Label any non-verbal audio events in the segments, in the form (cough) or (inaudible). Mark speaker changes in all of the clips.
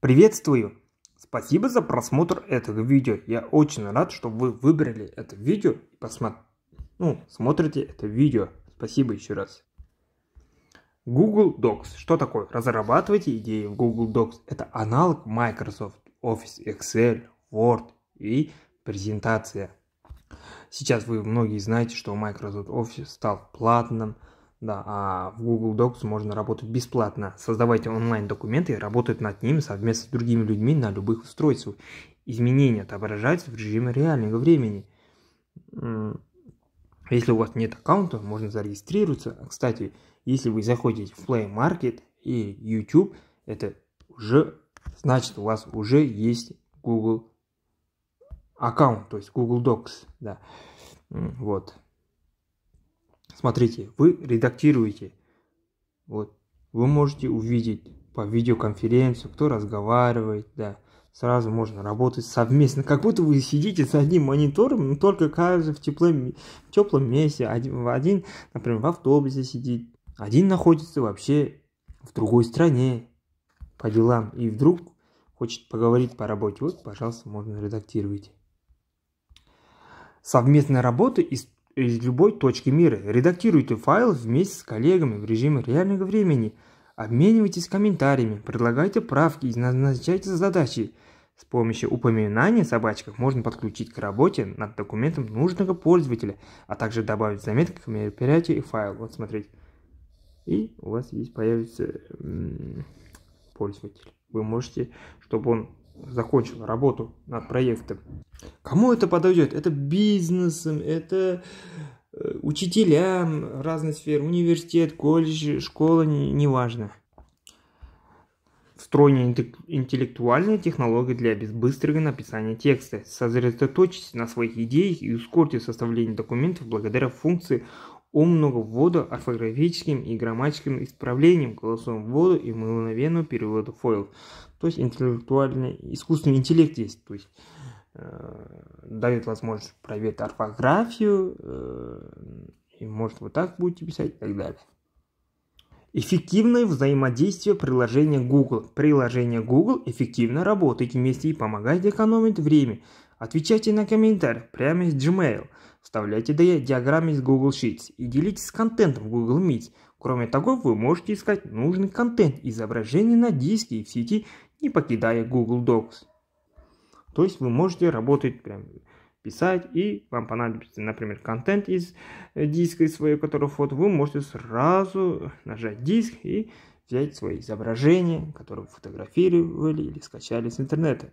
Speaker 1: Приветствую! Спасибо за просмотр этого видео. Я очень рад, что вы выбрали это видео и посмотр... ну, смотрите это видео. Спасибо еще раз. Google Docs. Что такое? Разрабатывайте идеи в Google Docs. Это аналог Microsoft Office, Excel, Word и презентация. Сейчас вы многие знаете, что Microsoft Office стал платным. Да, а в Google Docs можно работать бесплатно. Создавайте онлайн-документы и работать над ними совместно с другими людьми на любых устройствах. Изменения отображаются в режиме реального времени. Если у вас нет аккаунта, можно зарегистрироваться. Кстати, если вы заходите в Play Market и YouTube, это уже значит у вас уже есть Google аккаунт, то есть Google Docs, да. Вот. Смотрите, вы редактируете. Вот, вы можете увидеть по видеоконференции, кто разговаривает, да. Сразу можно работать совместно, как будто вы сидите за одним монитором, но только каждый в теплом, в теплом месте. Один, один, например, в автобусе сидит, один находится вообще в другой стране по делам, и вдруг хочет поговорить по работе. Вот, пожалуйста, можно редактировать. Совместная работа и из любой точки мира. Редактируйте файл вместе с коллегами в режиме реального времени. Обменивайтесь комментариями, предлагайте правки и назначайте задачи. С помощью упоминания собачках можно подключить к работе над документом нужного пользователя, а также добавить заметки к мероприятию и файл. Вот смотрите. И у вас здесь появится пользователь. Вы можете, чтобы он Закончила работу над проектом. Кому это подойдет? Это бизнесом, это э, учителям разных сфер, университет, колледж, школа, неважно. Встроенные интеллектуальные технологии для быстрого написания текста. Сосредоточьтесь на своих идеях и ускорьте составление документов благодаря функции умного ввода орфографическим и грамматическим исправлением, голосовым вводу и мгновенного перевода фойлов. То есть интеллектуальный, искусственный интеллект есть, то есть э, дает возможность проверить орфографию, э, и может вот так будете писать и так далее. Эффективное взаимодействие приложения Google. Приложение Google эффективно работает вместе и помогает экономить время, Отвечайте на комментарий прямо из Gmail, вставляйте диаграммы из Google Sheets и делитесь контентом в Google Meet. Кроме того, вы можете искать нужный контент изображений на диске и в сети, не покидая Google Docs. То есть вы можете работать прям писать, и вам понадобится, например, контент из э, диска из своего, который фото, вы можете сразу нажать диск и взять свои изображения, которые фотографировали или скачали с интернета.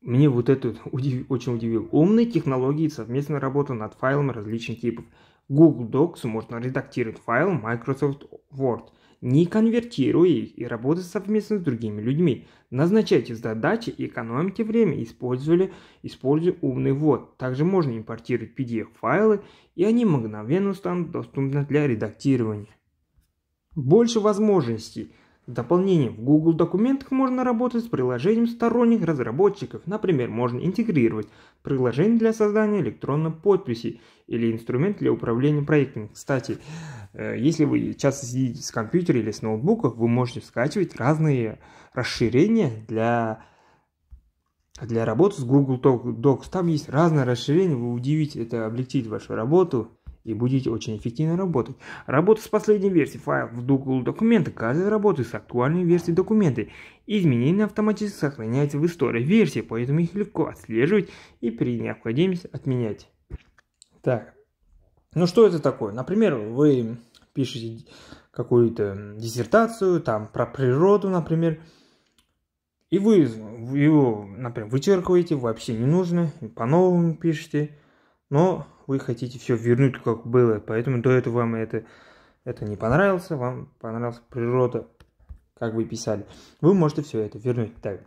Speaker 1: Мне вот это (laughs) удив... очень удивило. Умные технологии и совместная работа над файлами различных типов. Google Docs можно редактировать файл Microsoft Word, не конвертируя их и работать совместно с другими людьми. Назначайте задачи, экономьте время, использовали, используя умный ввод. Также можно импортировать PDF-файлы, и они мгновенно станут доступны для редактирования. Больше возможностей – в дополнение, в Google документах можно работать с приложением сторонних разработчиков. Например, можно интегрировать приложение для создания электронной подписи или инструмент для управления проектами. Кстати, э, если вы часто сидите с компьютера или с ноутбука, вы можете скачивать разные расширения для для работы с Google Docs. Там есть разные расширения, вы удивите, это облегчит вашу работу и будете очень эффективно работать. Работа с последней версией файлов в Google документа каждый работает с актуальной версией документа. Изменения автоматически сохраняются в истории версии, поэтому их легко отслеживать и при необходимости отменять. Так, ну что это такое? Например, вы пишете какую-то диссертацию, там про природу, например, и вы его, например, вычеркиваете, вообще не нужно, по-новому пишете, но вы хотите все вернуть, как было. Поэтому до этого вам это, это не понравилось, вам понравилась природа, как вы писали. Вы можете все это вернуть. Так.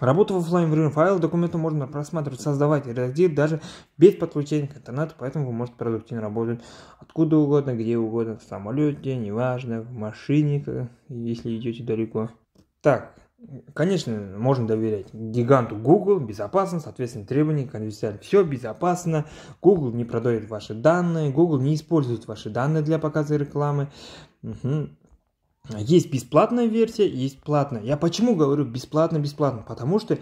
Speaker 1: Работу в офлайн в файл документы можно просматривать, создавать и редактировать даже без подключения к интернету, поэтому вы можете продуктивно работать откуда угодно, где угодно, в самолете, неважно, в машине, если идете далеко. Так, Конечно, можно доверять гиганту Google, безопасно, соответственно, требования конфиденциально. Все безопасно, Google не продает ваши данные, Google не использует ваши данные для показа рекламы. Угу. Есть бесплатная версия, есть платная. Я почему говорю бесплатно-бесплатно? Потому что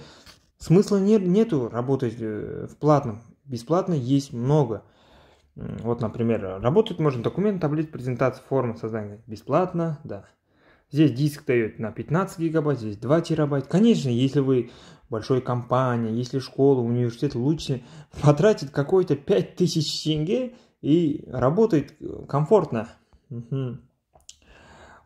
Speaker 1: смысла нет, нету работать э, в платном. Бесплатно есть много. Вот, например, работать можно документ, таблиц, презентация, форма создания. Бесплатно, да. Здесь диск дает на 15 гигабайт, здесь 2 терабайт. Конечно, если вы большой компания, если школа, университет, лучше (laughs) потратить какой-то 5000 тенге и работает э, комфортно. Угу.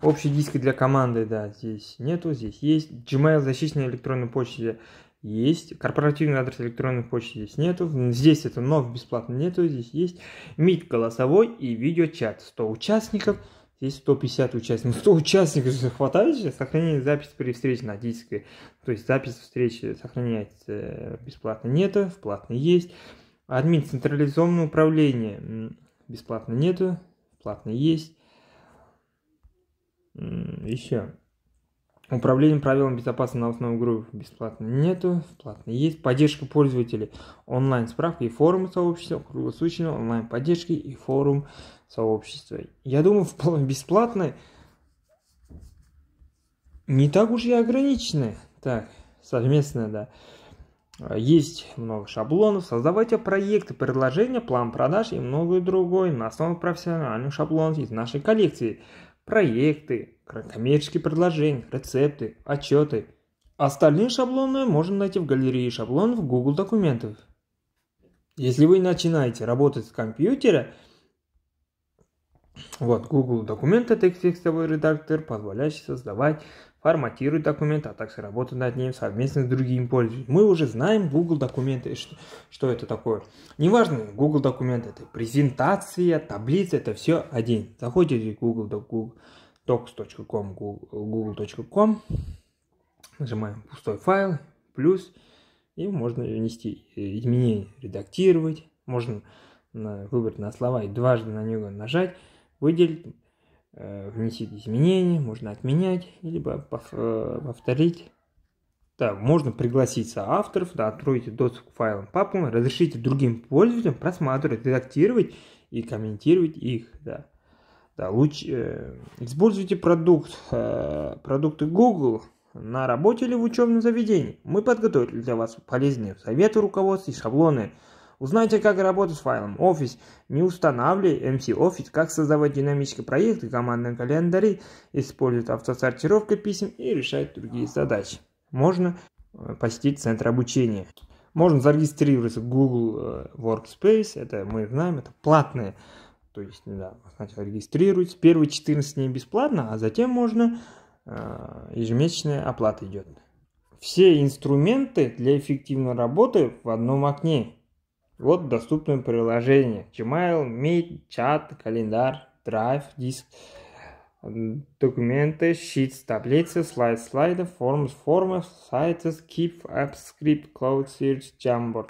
Speaker 1: Общие диски для команды, да, здесь нету, здесь есть. Gmail защищенная электронной почте есть. Корпоративный адрес электронной почты здесь нету. Здесь это нов бесплатно нету, здесь есть. МИД голосовой и видеочат. 100 участников, Здесь 150 участников. 100 участников хватает Сохранение записи при встрече на диске. То есть запись встречи сохраняется э, бесплатно нету, в платной есть. Админ централизованное управление бесплатно нету, платно есть. Еще. Управление правилами безопасности на основе групп бесплатно нету, платно есть. Поддержка пользователей, онлайн справки и форум сообщества, круглосуточно онлайн поддержки и форум сообщества. Я думаю, (laughs) вполне бесплатно. Не так уж и ограничены. Так, совместно, да. Есть много шаблонов, создавайте проекты, предложения, план продаж и многое другое на основе профессиональных шаблонов из нашей коллекции. Проекты, коммерческие предложения, рецепты, отчеты. Остальные шаблоны можно найти в галерее шаблонов Google документов. Если вы начинаете работать с компьютера – вот, Google Документ – это текстовой редактор, позволяющий создавать, форматировать документы, а также работать над ним совместно с другими пользователями. Мы уже знаем Google Документы, что, что это такое. Неважно, Google Документ – это презентация, таблица – это все один. Заходите в Google, Google docs.com, google.com, нажимаем пустой файл, плюс, и можно внести э, изменения, редактировать, можно выбрать на слова и дважды на него нажать, выделить, э, внести изменения, можно отменять, либо э, повторить. Да, можно пригласить соавторов, да, откройте доступ к файлам папам, разрешите другим пользователям просматривать, редактировать и комментировать их, да. Да, лучше э, используйте продукт, э, продукты Google на работе или в учебном заведении. Мы подготовили для вас полезные советы руководства и шаблоны Узнайте, как работать с файлом Office, не устанавливай MC Office, как создавать динамические проекты, командные календари, использовать автосортировку писем и решать другие задачи. Можно э, посетить центр обучения. Можно зарегистрироваться в Google э, Workspace, это мы знаем, это платное. То есть, да, сначала регистрируйтесь, первые 14 дней бесплатно, а затем можно э, ежемесячная оплата идет. Все инструменты для эффективной работы в одном окне. Вот доступные приложения: Gmail, Meet, чат, календарь, Drive, диск, документы, sheets, таблицы, слайд, слайды, forms, формы, сайты, skip, app, script, cloud, search, jamboard.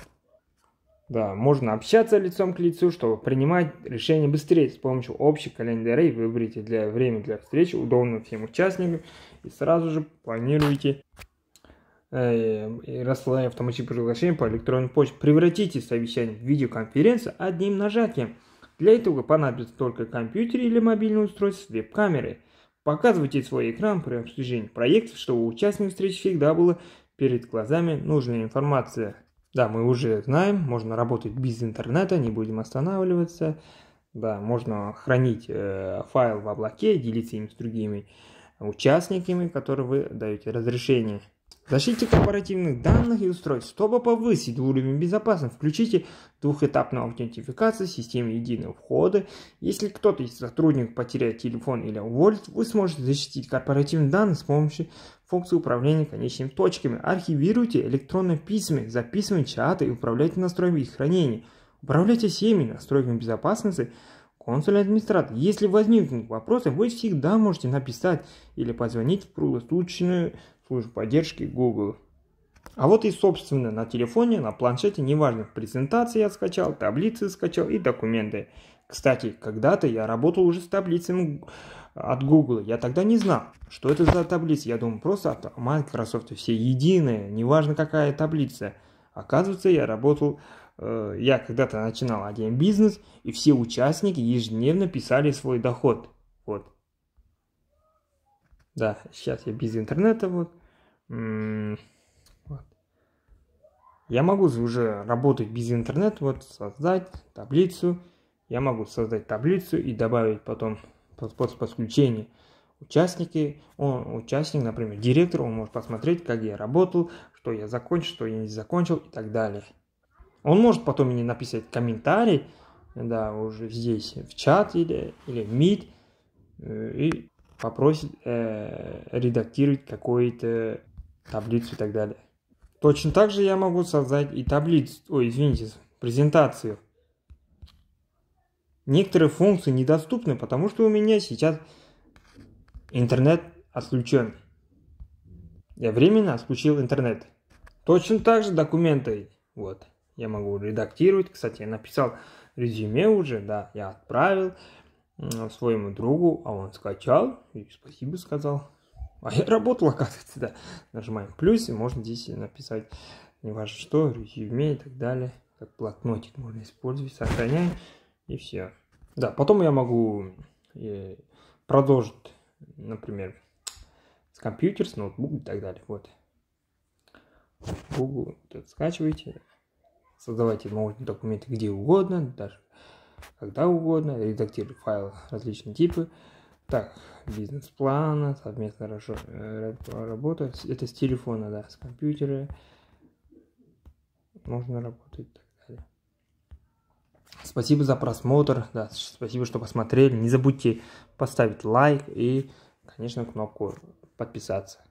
Speaker 1: Да, можно общаться лицом к лицу, чтобы принимать решения быстрее с помощью общих календарей. Выберите для время для встречи удобным всем участникам и сразу же планируйте Эм, и рассылание автоматических приглашений по электронной почте. Превратите совещание в видеоконференцию одним нажатием. Для этого понадобится только компьютер или мобильное устройство с веб-камерой. Показывайте свой экран при обсуждении проектов, чтобы у участников встречи всегда была перед глазами нужная информация. Да, мы уже знаем, можно работать без интернета, не будем останавливаться. Да, можно хранить э, файл в облаке, делиться им с другими участниками, которые вы даете разрешение защите корпоративных данных и устройств. Чтобы повысить уровень безопасности, включите двухэтапную аутентификацию системы единого входа. Если кто-то из сотрудников потеряет телефон или уволится, вы сможете защитить корпоративные данные с помощью функции управления конечными точками. Архивируйте электронные письма, записывайте чаты и управляйте настройками их хранения. Управляйте всеми настройками безопасности, консульный администратор. Если возникнут вопросы, вы всегда можете написать или позвонить в круглосуточную служб поддержки Google. А вот и собственно на телефоне, на планшете, неважно, презентации я скачал, таблицы скачал и документы. Кстати, когда-то я работал уже с таблицами от Google. Я тогда не знал, что это за таблица. Я думал, просто от Microsoft все единые, неважно какая таблица. Оказывается, я работал, э, я когда-то начинал один бизнес, и все участники ежедневно писали свой доход. Вот. Да, сейчас я без интернета вот. вот. Я могу уже работать без интернета, вот создать таблицу. Я могу создать таблицу и добавить потом после подключения участники, он, участник, например, директор, он может посмотреть, как я работал, что я закончил, что я не закончил и так далее. Он может потом мне написать комментарий, да, уже здесь в чат или, или в мид, э, и попросит э, редактировать какую-то таблицу и так далее. Точно так же я могу создать и таблицу, ой, извините, презентацию. Некоторые функции недоступны, потому что у меня сейчас интернет отключен. Я временно отключил интернет. Точно так же документы. Вот. Я могу редактировать. Кстати, я написал резюме уже, да, я отправил своему другу, а он скачал и спасибо сказал. А я работал, оказывается, да. Нажимаем плюс, и можно здесь написать неважно что, резюме и так далее. Как блокнотик можно использовать, сохраняем, и все. Да, потом я могу э, продолжить, например, с компьютера, с ноутбука и так далее. Вот. Google вот скачивайте, создавайте можно документы где угодно, даже когда угодно, редактировать файлы различные типы. Так, бизнес-плана, совместная э, работа. Это с телефона, да, с компьютера. Можно работать и так далее. Спасибо за просмотр. Да, спасибо, что посмотрели. Не забудьте поставить лайк и, конечно, кнопку подписаться.